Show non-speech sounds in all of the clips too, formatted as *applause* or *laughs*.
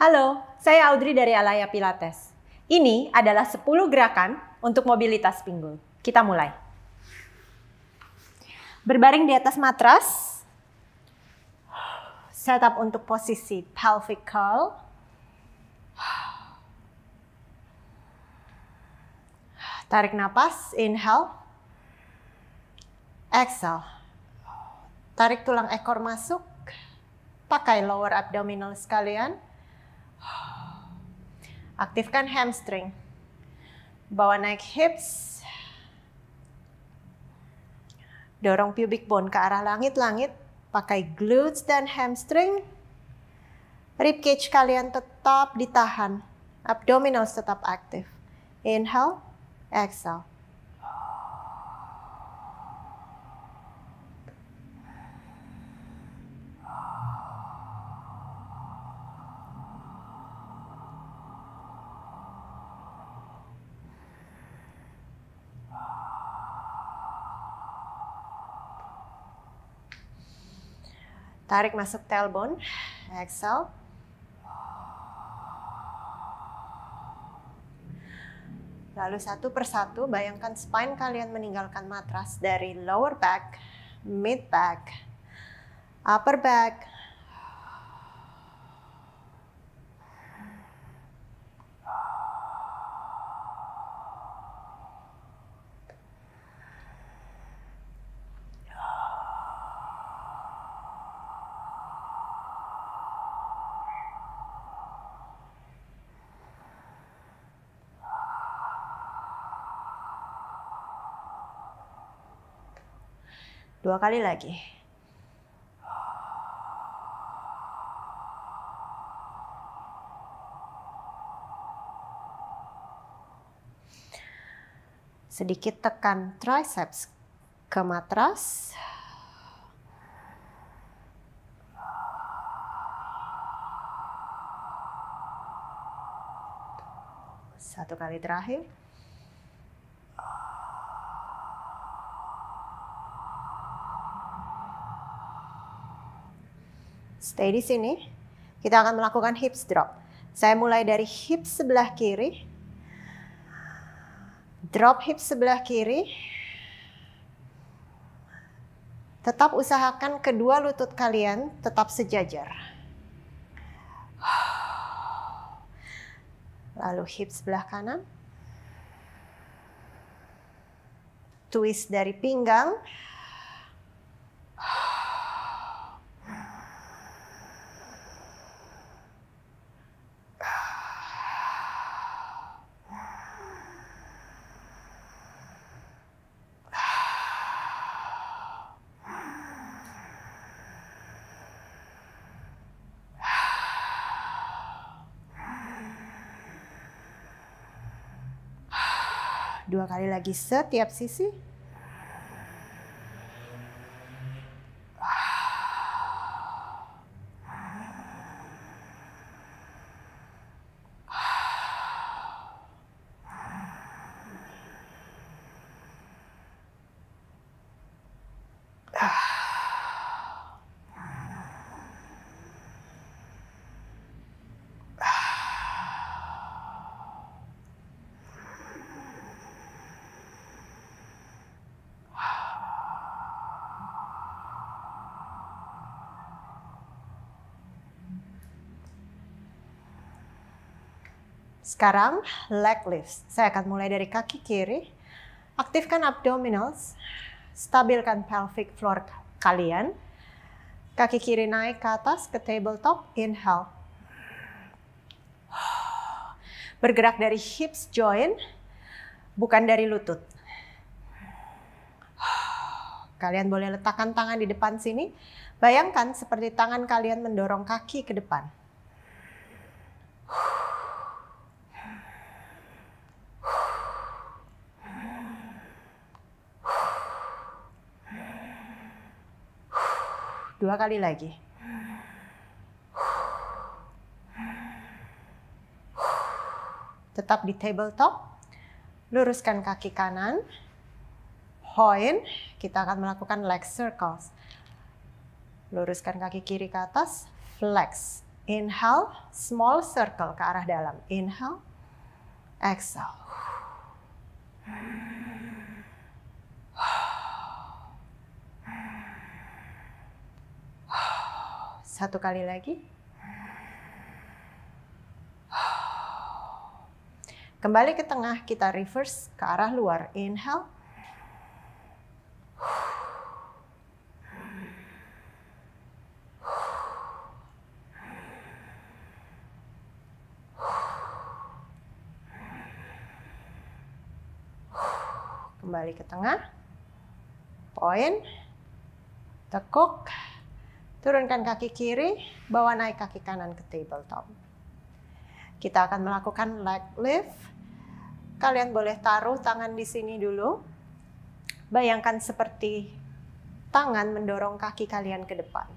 Halo, saya Audrey dari Alaya Pilates. Ini adalah 10 gerakan untuk mobilitas pinggul. Kita mulai. Berbaring di atas matras. Setup untuk posisi pelvic curl. Tarik nafas, inhale. Exhale. Tarik tulang ekor masuk. Pakai lower abdominal sekalian. Aktifkan hamstring. Bawa naik hips. Dorong pubic bone ke arah langit-langit. Pakai glutes dan hamstring. Ribcage kalian tetap ditahan. Abdominals tetap aktif. Inhale, exhale. Tarik masuk tailbone. Exhale. Lalu satu persatu bayangkan spine kalian meninggalkan matras dari lower back, mid back, upper back, Dua kali lagi. Sedikit tekan triceps ke matras. Satu kali terakhir. Stay di sini. Kita akan melakukan hips drop. Saya mulai dari hips sebelah kiri. Drop hips sebelah kiri. Tetap usahakan kedua lutut kalian tetap sejajar. Lalu hips sebelah kanan. Twist dari pinggang. dua kali lagi setiap sisi Sekarang leg lifts. Saya akan mulai dari kaki kiri. Aktifkan abdominals. Stabilkan pelvic floor kalian. Kaki kiri naik ke atas ke tabletop. Inhale. Bergerak dari hips joint, bukan dari lutut. Kalian boleh letakkan tangan di depan sini. Bayangkan seperti tangan kalian mendorong kaki ke depan. dua kali lagi. Tetap di tabletop. Luruskan kaki kanan. Point. Kita akan melakukan leg circles. Luruskan kaki kiri ke atas. Flex. Inhale. Small circle ke arah dalam. Inhale. Exhale. Satu kali lagi. Kembali ke tengah, kita reverse ke arah luar. Inhale. Kembali ke tengah. Poin. Tekuk. Turunkan kaki kiri, bawa naik kaki kanan ke tabletop. Kita akan melakukan leg lift. Kalian boleh taruh tangan di sini dulu. Bayangkan seperti tangan mendorong kaki kalian ke depan.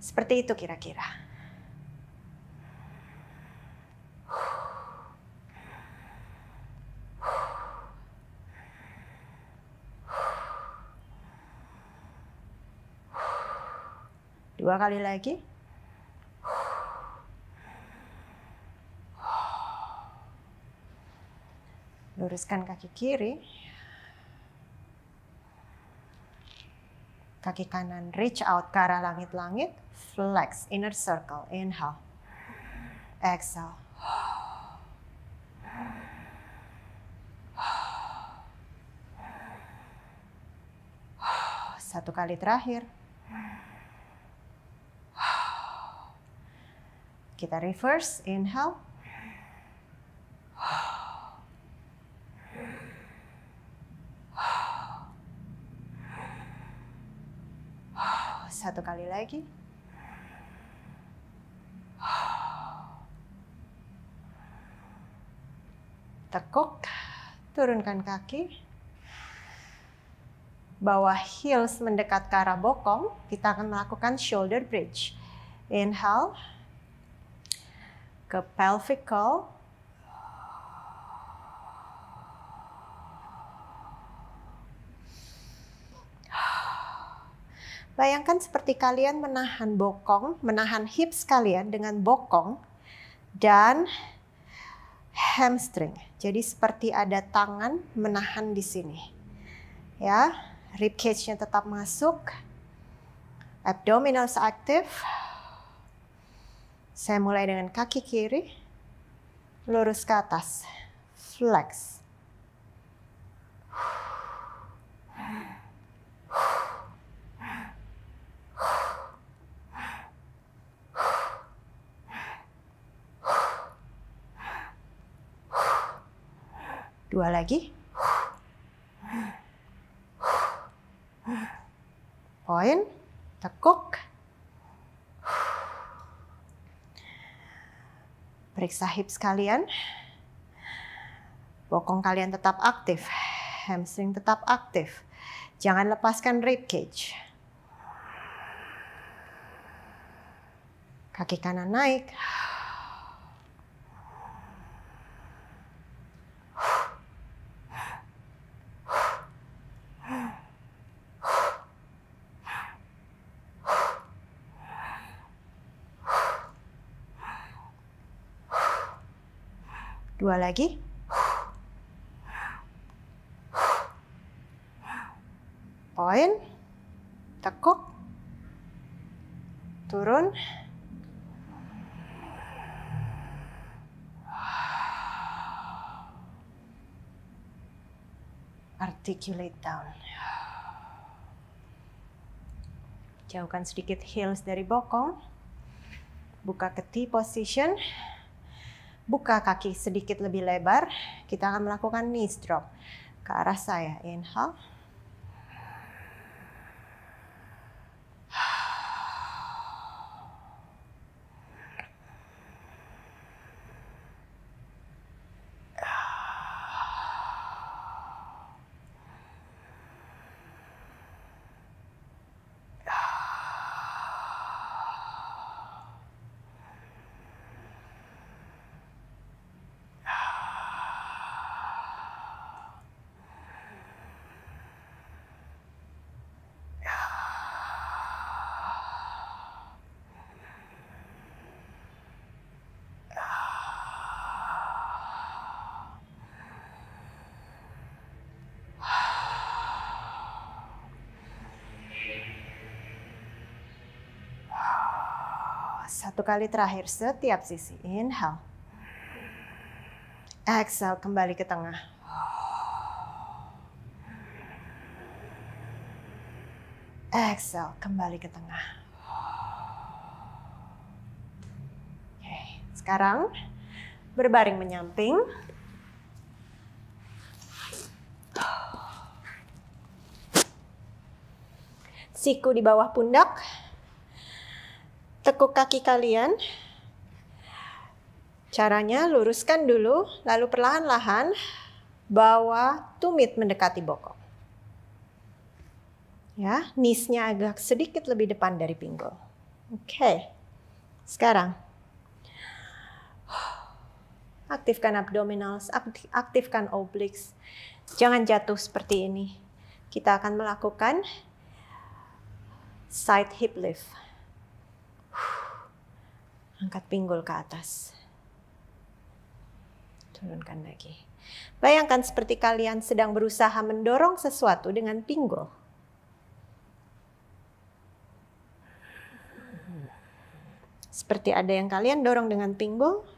Seperti itu kira-kira. Dua kali lagi. Luruskan kaki kiri. Kaki kanan reach out ke arah langit-langit. Flex, inner circle. Inhale. Exhale. Satu kali terakhir. Kita reverse, inhale. Satu kali lagi. Tekuk, turunkan kaki. Bawa heels mendekat ke arah bokong, kita akan melakukan shoulder bridge. Inhale ke pelvic Bayangkan seperti kalian menahan bokong, menahan hips kalian dengan bokong dan hamstring. Jadi seperti ada tangan menahan di sini. Ya, rib cage-nya tetap masuk. Abdominals aktif. Saya mulai dengan kaki kiri, lurus ke atas, flex. Dua lagi. Poin, tekuk. periksa hips kalian. Bokong kalian tetap aktif, hamstring tetap aktif. Jangan lepaskan rib cage. Kaki kanan naik. Dua lagi. Poin. Tekuk. Turun. Articulate down. Jauhkan sedikit heels dari bokong. Buka ke T position buka kaki sedikit lebih lebar, kita akan melakukan knee drop ke arah saya. Inhale, Satu kali terakhir setiap sisi. Inhale. Exhale, kembali ke tengah. Exhale, kembali ke tengah. Oke, sekarang berbaring menyamping. Siku di bawah pundak tekuk kaki kalian. Caranya luruskan dulu, lalu perlahan-lahan bawa tumit mendekati bokong. Ya, nisnya agak sedikit lebih depan dari pinggul. Oke. Sekarang aktifkan abdominals, aktifkan obliques. Jangan jatuh seperti ini. Kita akan melakukan side hip lift. Angkat pinggul ke atas. Turunkan lagi. Bayangkan seperti kalian sedang berusaha mendorong sesuatu dengan pinggul. Seperti ada yang kalian dorong dengan pinggul.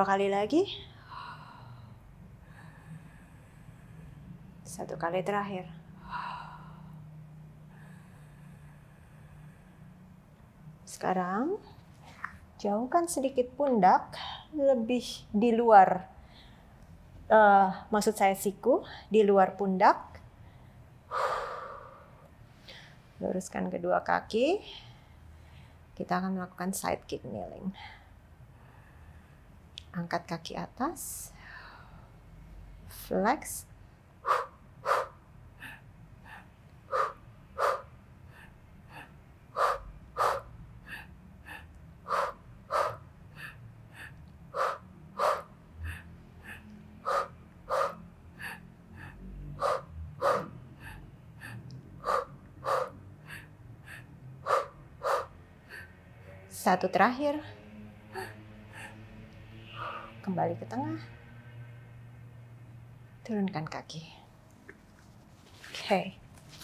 dua kali lagi. Satu kali terakhir. Sekarang jauhkan sedikit pundak lebih di luar uh, maksud saya siku di luar pundak. Luruskan kedua kaki. Kita akan melakukan side kick kneeling angkat kaki atas, flex, satu terakhir kembali ke tengah. Turunkan kaki. Oke, okay.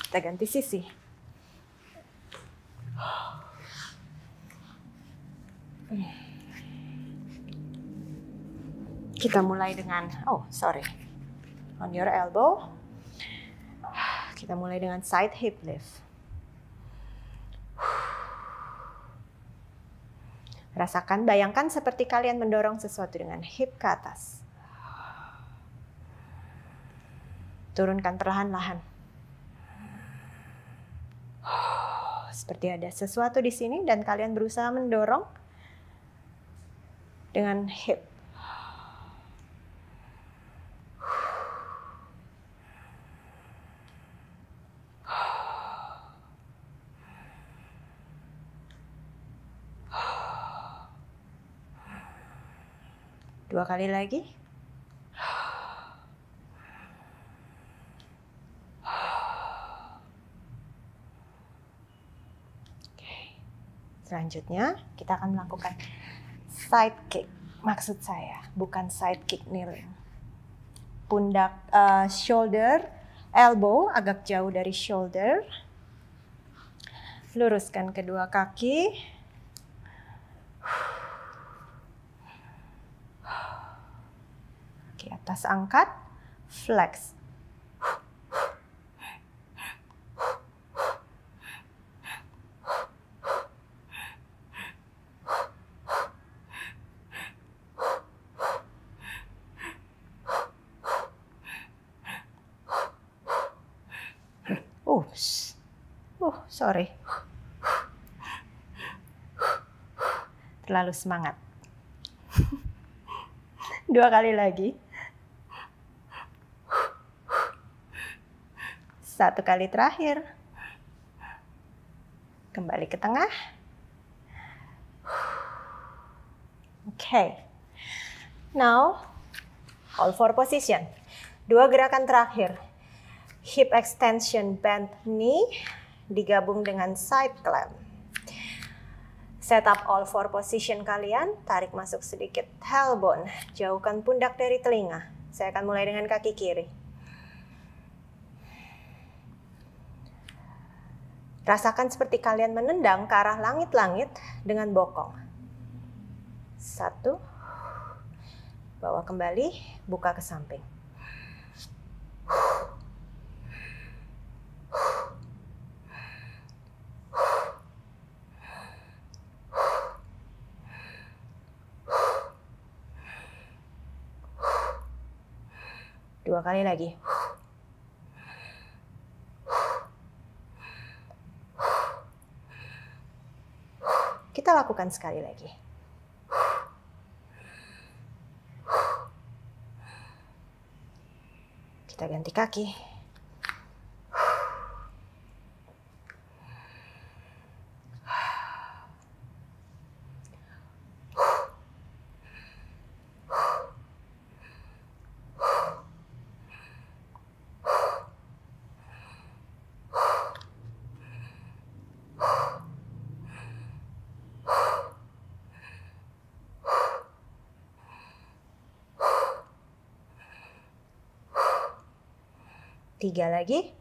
kita ganti sisi. Kita mulai dengan, oh sorry, on your elbow. Kita mulai dengan side hip lift. Rasakan, bayangkan seperti kalian mendorong sesuatu dengan hip ke atas. Turunkan perlahan-lahan. Seperti ada sesuatu di sini dan kalian berusaha mendorong dengan hip. Dua kali lagi. Selanjutnya kita akan melakukan side kick. Maksud saya bukan side kick kneeling. Pundak, uh, shoulder, elbow agak jauh dari shoulder. Luruskan kedua kaki. Kaki atas angkat, flex. oops, oh, oh, sorry. Terlalu semangat. *laughs* Dua kali lagi. Satu kali terakhir. Kembali ke tengah. Oke. Okay. Now, all four position. Dua gerakan terakhir. Hip extension bent knee digabung dengan side clamp. Setup all four position kalian, tarik masuk sedikit tailbone, jauhkan pundak dari telinga. Saya akan mulai dengan kaki kiri. Rasakan seperti kalian menendang ke arah langit-langit dengan bokong. Satu, bawa kembali, buka ke samping. Dua kali lagi. lakukan sekali lagi. Kita ganti kaki. Tiga lagi.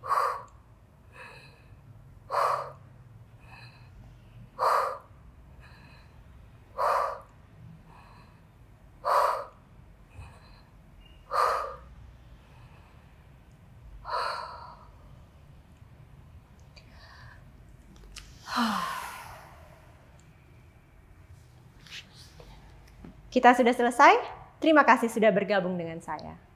Kita sudah selesai. Terima kasih sudah bergabung dengan saya.